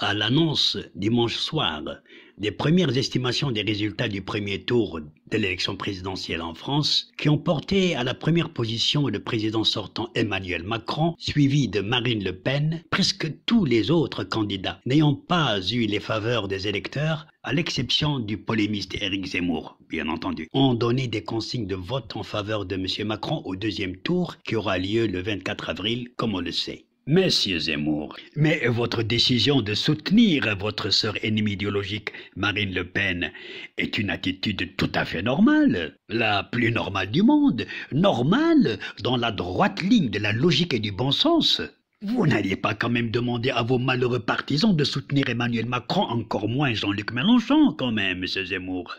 À l'annonce, dimanche soir, des premières estimations des résultats du premier tour de l'élection présidentielle en France, qui ont porté à la première position le président sortant Emmanuel Macron, suivi de Marine Le Pen, presque tous les autres candidats n'ayant pas eu les faveurs des électeurs, à l'exception du polémiste Éric Zemmour, bien entendu, ont donné des consignes de vote en faveur de M. Macron au deuxième tour qui aura lieu le 24 avril, comme on le sait. « Monsieur Zemmour, mais votre décision de soutenir votre sœur ennemie idéologique, Marine Le Pen, est une attitude tout à fait normale, la plus normale du monde, normale dans la droite ligne de la logique et du bon sens. Vous n'allez pas quand même demander à vos malheureux partisans de soutenir Emmanuel Macron, encore moins Jean-Luc Mélenchon, quand même, Monsieur Zemmour.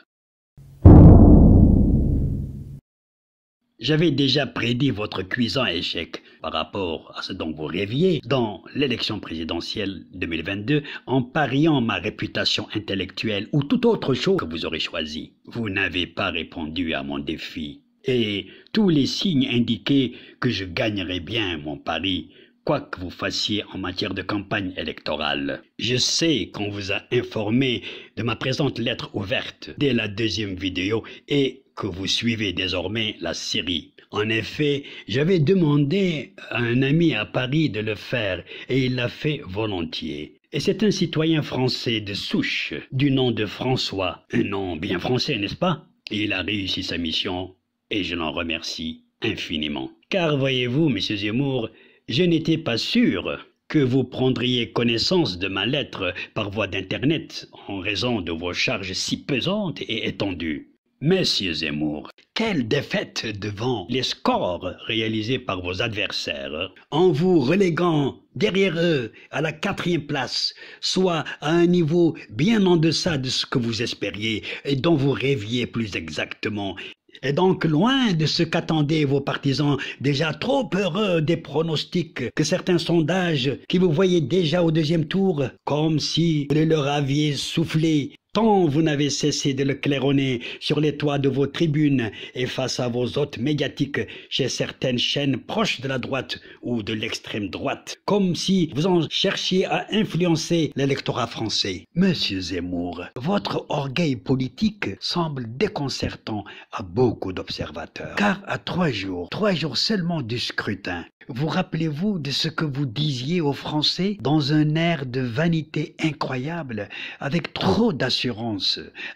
J'avais déjà prédit votre cuisant échec par rapport à ce dont vous rêviez dans l'élection présidentielle 2022 en pariant ma réputation intellectuelle ou toute autre chose que vous aurez choisi. Vous n'avez pas répondu à mon défi et tous les signes indiquaient que je gagnerais bien mon pari quoi que vous fassiez en matière de campagne électorale. Je sais qu'on vous a informé de ma présente lettre ouverte dès la deuxième vidéo et que vous suivez désormais la Syrie. En effet, j'avais demandé à un ami à Paris de le faire, et il l'a fait volontiers. Et c'est un citoyen français de souche, du nom de François, un nom bien français, n'est-ce pas Il a réussi sa mission, et je l'en remercie infiniment. Car voyez-vous, monsieur Zemmour, je n'étais pas sûr que vous prendriez connaissance de ma lettre par voie d'Internet en raison de vos charges si pesantes et étendues. Monsieur Zemmour, quelle défaite devant les scores réalisés par vos adversaires, en vous reléguant derrière eux à la quatrième place, soit à un niveau bien en deçà de ce que vous espériez et dont vous rêviez plus exactement, et donc loin de ce qu'attendaient vos partisans, déjà trop heureux des pronostics que certains sondages qui vous voyaient déjà au deuxième tour, comme si vous leur aviez soufflé tant vous n'avez cessé de le claironner sur les toits de vos tribunes et face à vos hôtes médiatiques chez certaines chaînes proches de la droite ou de l'extrême droite, comme si vous en cherchiez à influencer l'électorat français. Monsieur Zemmour, votre orgueil politique semble déconcertant à beaucoup d'observateurs, car à trois jours, trois jours seulement du scrutin, vous rappelez-vous de ce que vous disiez aux Français dans un air de vanité incroyable, avec trop d'assurance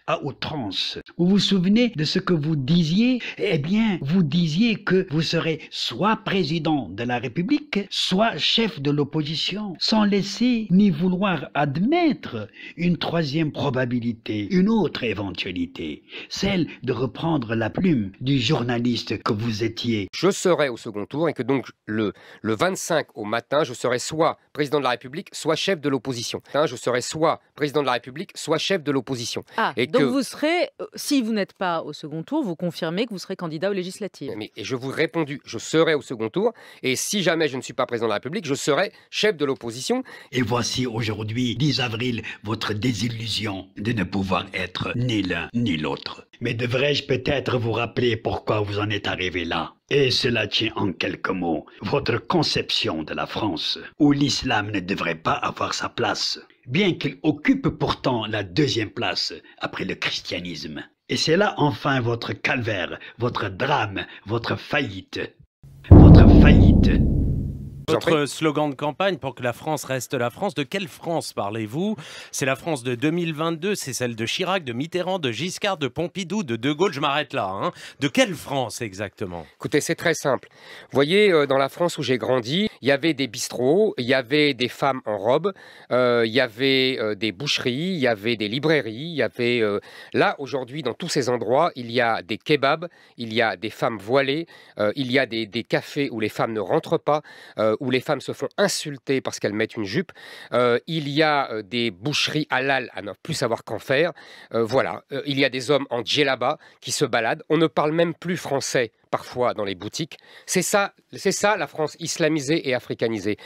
à outrance. Vous vous souvenez de ce que vous disiez Eh bien, vous disiez que vous serez soit président de la République, soit chef de l'opposition, sans laisser ni vouloir admettre une troisième probabilité, une autre éventualité, celle de reprendre la plume du journaliste que vous étiez. Je serai au second tour et que donc le, le 25 au matin, je serai soit président de la République, soit chef de l'opposition. Hein, je serai soit président de la République, soit chef de l'opposition. Ah, et donc vous serez, euh, si vous n'êtes pas au second tour, vous confirmez que vous serez candidat aux législatives. Et je vous ai répondu, je serai au second tour, et si jamais je ne suis pas président de la République, je serai chef de l'opposition. Et voici aujourd'hui, 10 avril, votre désillusion de ne pouvoir être ni l'un ni l'autre. Mais devrais-je peut-être vous rappeler pourquoi vous en êtes arrivé là et cela tient en quelques mots votre conception de la France, où l'islam ne devrait pas avoir sa place bien qu'il occupe pourtant la deuxième place après le christianisme. Et c'est là enfin votre calvaire, votre drame, votre faillite. Votre faillite. Votre slogan de campagne pour que la France reste la France, de quelle France parlez-vous C'est la France de 2022, c'est celle de Chirac, de Mitterrand, de Giscard, de Pompidou, de De Gaulle, je m'arrête là. Hein. De quelle France exactement Écoutez, c'est très simple. Vous voyez, euh, dans la France où j'ai grandi, il y avait des bistrots, il y avait des femmes en robe, euh, il y avait euh, des boucheries, il y avait des librairies, il y avait... là, aujourd'hui, dans tous ces endroits, il y a des kebabs, il y a des femmes voilées, il y a des, des, cafés où les femmes ne rentrent pas où les femmes se font insulter parce qu'elles mettent une jupe. Euh, il y a euh, des boucheries halal à ne plus savoir qu'en faire. Euh, voilà, il y a des hommes en djellaba qui se baladent. On ne parle même plus français parfois dans les boutiques. C'est ça, c'est ça la France islamisée et africanisée.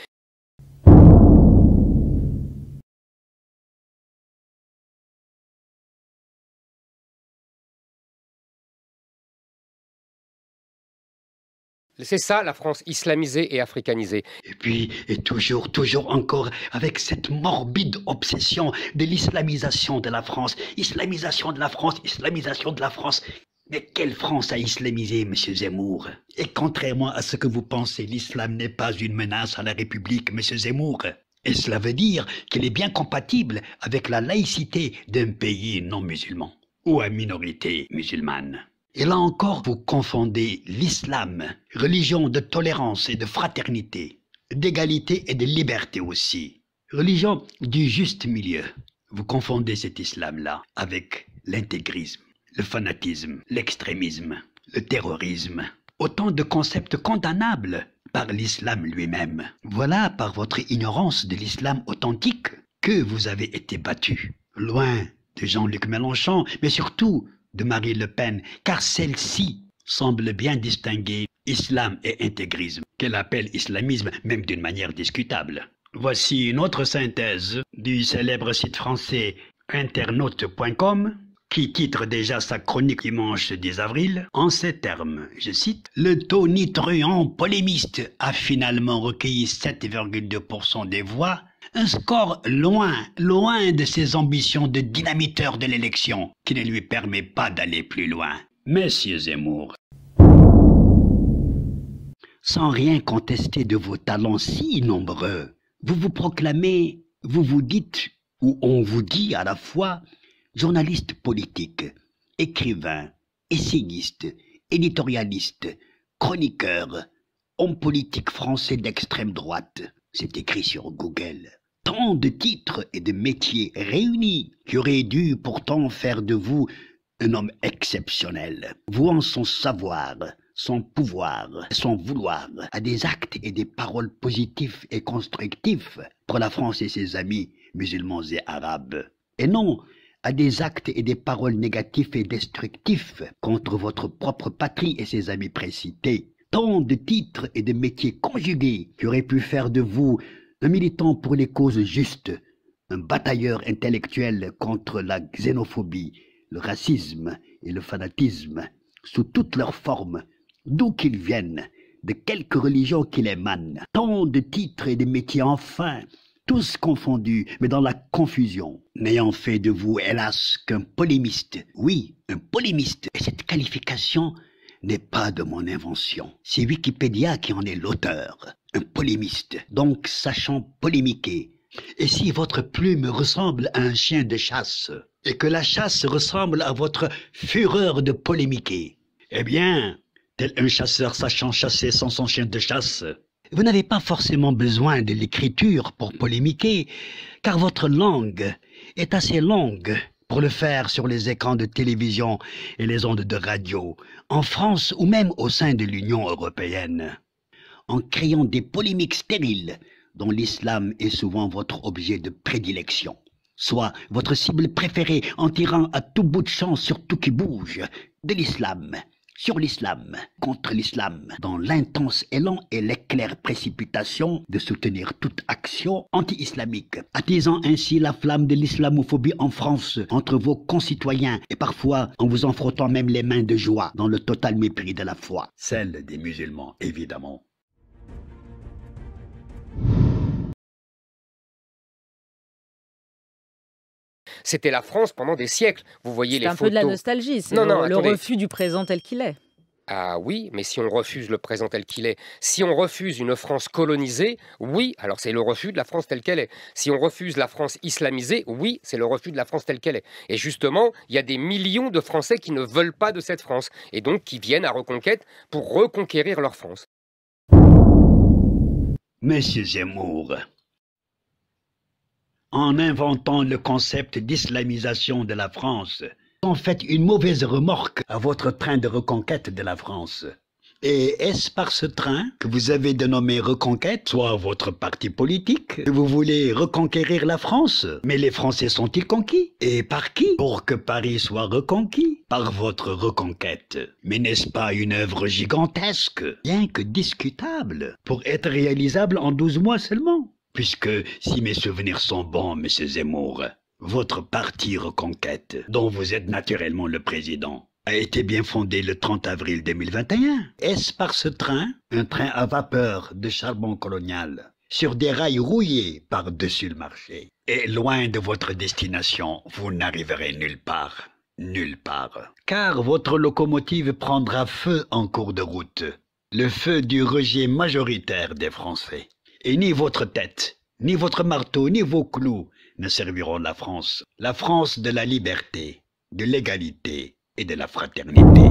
C'est ça la France islamisée et africanisée. Et puis, et toujours, toujours encore avec cette morbide obsession de l'islamisation de la France. Islamisation de la France, islamisation de la France. Mais quelle France a islamisé, Monsieur Zemmour Et contrairement à ce que vous pensez, l'islam n'est pas une menace à la République, Monsieur Zemmour. Et cela veut dire qu'il est bien compatible avec la laïcité d'un pays non musulman ou à minorité musulmane. Et là encore, vous confondez l'islam, religion de tolérance et de fraternité, d'égalité et de liberté aussi, religion du juste milieu. Vous confondez cet islam-là avec l'intégrisme, le fanatisme, l'extrémisme, le terrorisme, autant de concepts condamnables par l'islam lui-même. Voilà par votre ignorance de l'islam authentique que vous avez été battu, loin de Jean-Luc Mélenchon, mais surtout de Marie Le Pen, car celle-ci semble bien distinguer islam et intégrisme, qu'elle appelle islamisme même d'une manière discutable. Voici une autre synthèse du célèbre site français internaute.com qui titre déjà sa chronique dimanche 10 avril en ces termes, je cite, Le tonitruant polémiste a finalement recueilli 7,2% des voix un score loin, loin de ses ambitions de dynamiteur de l'élection, qui ne lui permet pas d'aller plus loin. Messieurs Zemmour, sans rien contester de vos talents si nombreux, vous vous proclamez, vous vous dites, ou on vous dit à la fois, journaliste politique, écrivain, essayiste, éditorialiste, chroniqueur, homme politique français d'extrême droite, c'est écrit sur Google. Tant de titres et de métiers réunis qui auraient dû pourtant faire de vous un homme exceptionnel, vouant son savoir, son pouvoir, son vouloir à des actes et des paroles positifs et constructifs pour la France et ses amis musulmans et arabes, et non à des actes et des paroles négatifs et destructifs contre votre propre patrie et ses amis précités, tant de titres et de métiers conjugués qui auraient pu faire de vous un militant pour les causes justes, un batailleur intellectuel contre la xénophobie, le racisme et le fanatisme, sous toutes leurs formes, d'où qu'ils viennent, de quelque religion qu'ils émanent. tant de titres et de métiers enfin, tous confondus, mais dans la confusion, n'ayant fait de vous, hélas, qu'un polémiste. Oui, un polémiste. Et cette qualification n'est pas de mon invention. C'est Wikipédia qui en est l'auteur, un polémiste, donc sachant polémiquer. Et si votre plume ressemble à un chien de chasse, et que la chasse ressemble à votre fureur de polémiquer, eh bien, tel un chasseur sachant chasser sans son chien de chasse, vous n'avez pas forcément besoin de l'écriture pour polémiquer, car votre langue est assez longue pour le faire sur les écrans de télévision et les ondes de radio, en France ou même au sein de l'Union européenne, en créant des polémiques stériles dont l'islam est souvent votre objet de prédilection, soit votre cible préférée en tirant à tout bout de champ sur tout qui bouge de l'islam sur l'islam, contre l'islam, dans l'intense élan et l'éclair précipitation de soutenir toute action anti-islamique, attisant ainsi la flamme de l'islamophobie en France entre vos concitoyens et parfois en vous en frottant même les mains de joie dans le total mépris de la foi, celle des musulmans évidemment. C'était la France pendant des siècles. Vous voyez les photos. C'est un peu de la nostalgie. c'est le, le refus du présent tel qu'il est. Ah oui, mais si on refuse le présent tel qu'il est, si on refuse une France colonisée, oui, alors c'est le refus de la France telle qu'elle est. Si on refuse la France islamisée, oui, c'est le refus de la France telle qu'elle est. Et justement, il y a des millions de Français qui ne veulent pas de cette France, et donc qui viennent à Reconquête pour reconquérir leur France. Monsieur Zemmour, en inventant le concept d'islamisation de la France. En faites une mauvaise remorque à votre train de reconquête de la France. Et est-ce par ce train que vous avez dénommé Reconquête, soit votre parti politique, que vous voulez reconquérir la France Mais les Français sont-ils conquis Et par qui Pour que Paris soit reconquis Par votre Reconquête. Mais n'est-ce pas une œuvre gigantesque, bien que discutable, pour être réalisable en douze mois seulement puisque, si mes souvenirs sont bons, Monsieur Zemmour, votre parti Reconquête, dont vous êtes naturellement le président, a été bien fondé le 30 avril 2021. Est-ce par ce train, un train à vapeur de charbon colonial, sur des rails rouillés par-dessus le marché Et loin de votre destination, vous n'arriverez nulle part. Nulle part. Car votre locomotive prendra feu en cours de route. Le feu du rejet majoritaire des Français et ni votre tête, ni votre marteau, ni vos clous ne serviront la France, la France de la liberté, de l'égalité et de la fraternité.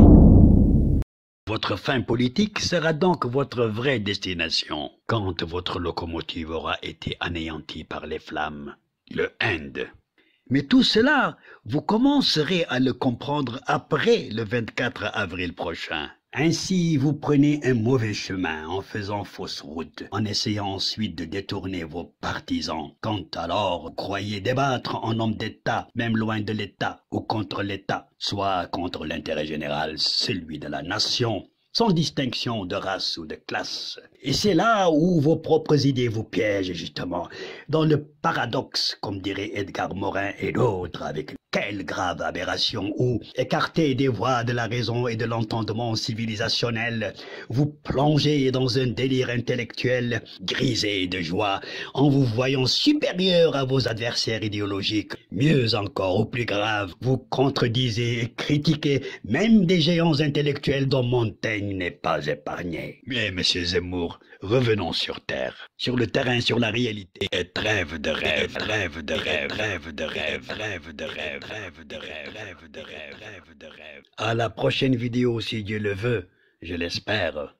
Votre fin politique sera donc votre vraie destination quand votre locomotive aura été anéantie par les flammes, le Inde. Mais tout cela, vous commencerez à le comprendre après le 24 avril prochain. Ainsi, vous prenez un mauvais chemin en faisant fausse route, en essayant ensuite de détourner vos partisans. Quand alors croyez débattre en homme d'État, même loin de l'État ou contre l'État, soit contre l'intérêt général, celui de la nation, sans distinction de race ou de classe. Et c'est là où vos propres idées vous piègent justement, dans le paradoxe, comme dirait Edgar Morin et d'autres avec quelle grave aberration où, écarté des voies de la raison et de l'entendement civilisationnel, vous plongez dans un délire intellectuel, grisé de joie, en vous voyant supérieur à vos adversaires idéologiques, Mieux encore, ou plus grave, vous contredisez et critiquez même des géants intellectuels dont Montaigne n'est pas épargné. Mais, monsieur Zemmour, revenons sur terre, sur le terrain, sur la réalité, et trêve de rêve, trêve de rêve, rêve de rêve, rêve de rêve, rêve de rêve, rêve de rêve, rêve de rêve. À la prochaine vidéo, si Dieu le veut, je l'espère.